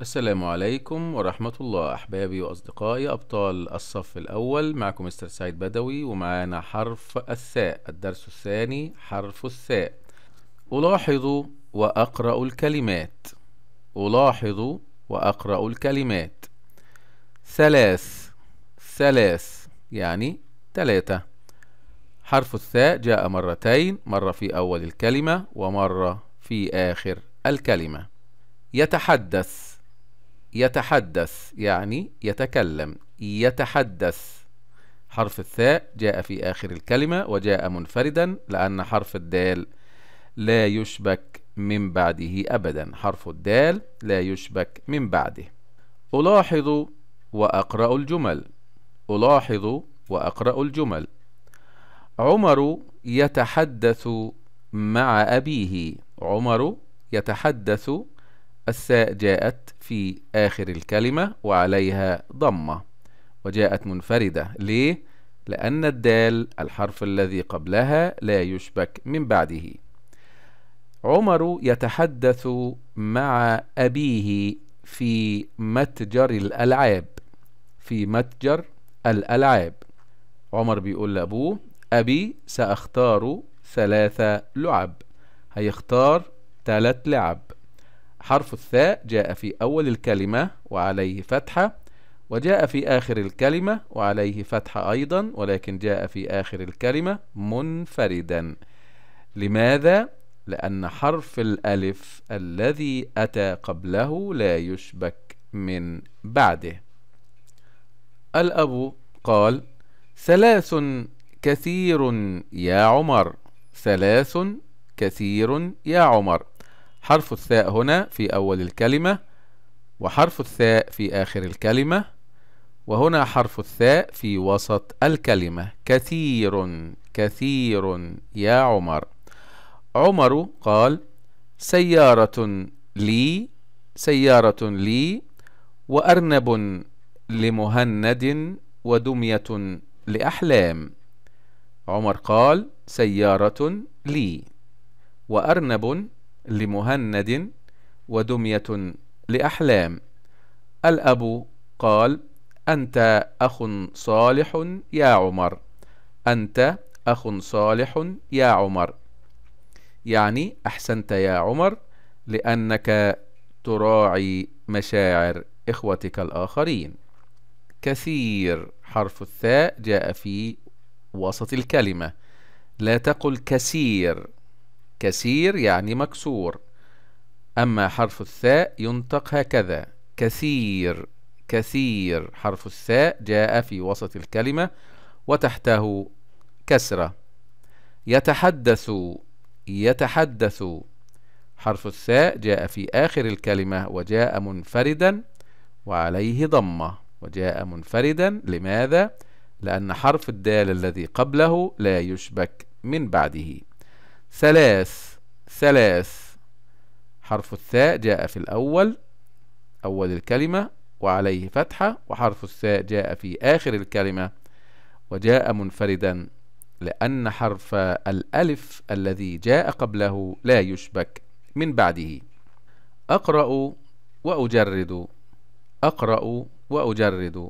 السلام عليكم ورحمة الله أحبابي وأصدقائي أبطال الصف الأول معكم مستر سعيد بدوي ومعانا حرف الثاء الدرس الثاني حرف الثاء ألاحظ وأقرأ الكلمات ألاحظ وأقرأ الكلمات ثلاث ثلاث يعني ثلاثة حرف الثاء جاء مرتين مرة في أول الكلمة ومرة في آخر الكلمة يتحدث يتحدث يعني يتكلم يتحدث حرف الثاء جاء في آخر الكلمة وجاء منفردا لأن حرف الدال لا يشبك من بعده أبدا حرف الدال لا يشبك من بعده ألاحظ وأقرأ الجمل ألاحظ وأقرأ الجمل عمر يتحدث مع أبيه عمر يتحدث الساء جاءت في آخر الكلمة وعليها ضمة وجاءت منفردة ليه؟ لأن الدال الحرف الذي قبلها لا يشبك من بعده عمر يتحدث مع أبيه في متجر الألعاب في متجر الألعاب عمر بيقول لأبوه أبي سأختار ثلاثة لعب هيختار ثلاث لعب حرف الثاء جاء في أول الكلمة وعليه فتحة وجاء في آخر الكلمة وعليه فتحة أيضا ولكن جاء في آخر الكلمة منفردا لماذا؟ لأن حرف الألف الذي أتى قبله لا يشبك من بعده الأب قال ثلاث كثير يا عمر ثلاث كثير يا عمر حرف الثاء هنا في أول الكلمة وحرف الثاء في آخر الكلمة وهنا حرف الثاء في وسط الكلمة كثير كثير يا عمر عمر قال سيارة لي سيارة لي وأرنب لمهند ودمية لأحلام عمر قال سيارة لي وأرنب لمهند ودمية لأحلام الأب قال أنت أخ صالح يا عمر أنت أخ صالح يا عمر يعني أحسنت يا عمر لأنك تراعي مشاعر إخوتك الآخرين كثير حرف الثاء جاء في وسط الكلمة لا تقل كثير كثير يعني مكسور أما حرف الثاء ينطق هكذا كثير كثير حرف الثاء جاء في وسط الكلمة وتحته كسرة يتحدث يتحدث حرف الثاء جاء في آخر الكلمة وجاء منفردا وعليه ضمة وجاء منفردا لماذا؟ لأن حرف الدال الذي قبله لا يشبك من بعده ثلاث ثلاث حرف الثاء جاء في الأول أول الكلمة وعليه فتحة وحرف الثاء جاء في آخر الكلمة وجاء منفردا لأن حرف الألف الذي جاء قبله لا يشبك من بعده أقرأ وأجرد أقرأ وأجرد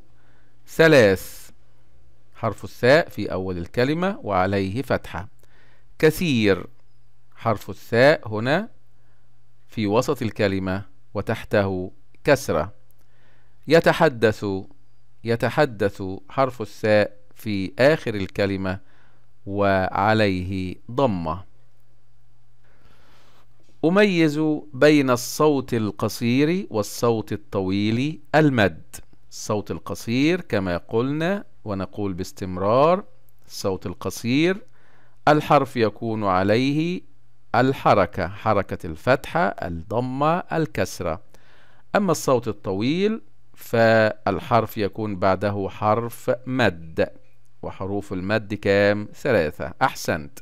ثلاث حرف الثاء في أول الكلمة وعليه فتحة كثير حرف الثاء هنا في وسط الكلمة وتحته كسرة يتحدث يتحدث حرف الثاء في آخر الكلمة وعليه ضمة أميز بين الصوت القصير والصوت الطويل المد الصوت القصير كما قلنا ونقول باستمرار الصوت القصير الحرف يكون عليه الحركة حركة الفتحة الضمة الكسرة أما الصوت الطويل فالحرف يكون بعده حرف مد وحروف المد كام ثلاثة أحسنت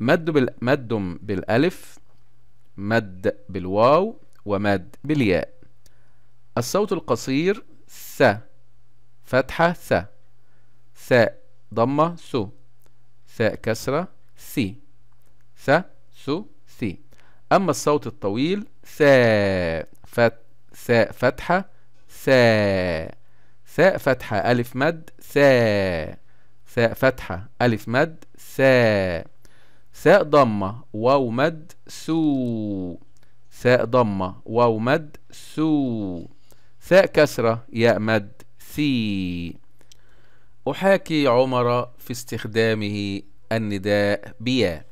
مد, بال... مد بالألف مد بالواو ومد بالياء الصوت القصير ث فتحة ث ثاء ضمة سو ثاء كسرة ثي ث ثو ثي أما الصوت الطويل ثاء فت ثاء فتحة ثاء ثاء فتحة ألف مد ثاء ثاء فتحة ألف مد ثاء ثاء ضمة واو مد سو ثاء ضمة واو مد سو ثاء كسرة ياء مد سي أحاكي عمر في استخدامه النداء بيا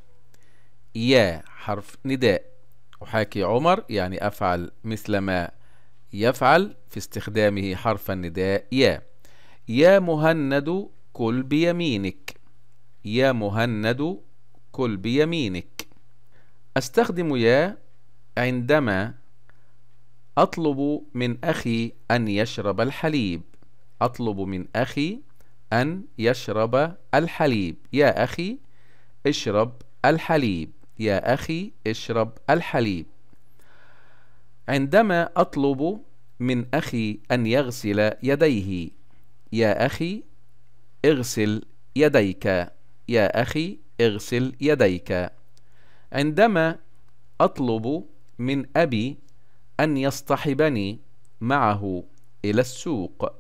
يا حرف نداء أحاكي عمر يعني أفعل مثل ما يفعل في استخدامه حرف النداء يا يا مهند كل بيمينك يا مهند كل بيمينك أستخدم يا عندما أطلب من أخي أن يشرب الحليب أطلب من أخي أن يشرب الحليب يا أخي اشرب الحليب يا أخي اشرب الحليب عندما أطلب من أخي أن يغسل يديه يا أخي اغسل يديك يا أخي اغسل يديك عندما أطلب من أبي أن يصطحبني معه إلى السوق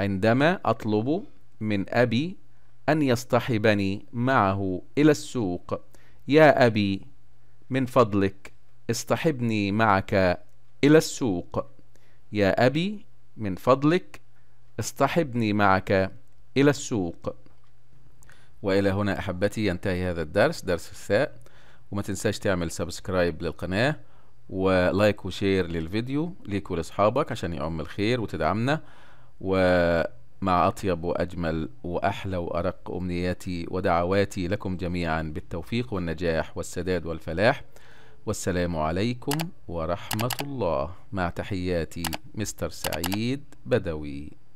عندما أطلب من أبي أن يصطحبني معه إلى السوق يا أبي من فضلك اصطحبني معك إلى السوق يا أبي من فضلك اصطحبني معك إلى السوق وإلى هنا أحبتي ينتهي هذا الدرس درس الثاء وما تنساش تعمل سبسكرايب للقناة ولايك وشير للفيديو ليك ولأصحابك عشان يعم الخير وتدعمنا و مع أطيب وأجمل وأحلى وأرق أمنياتي ودعواتي لكم جميعا بالتوفيق والنجاح والسداد والفلاح والسلام عليكم ورحمة الله مع تحياتي مستر سعيد بدوي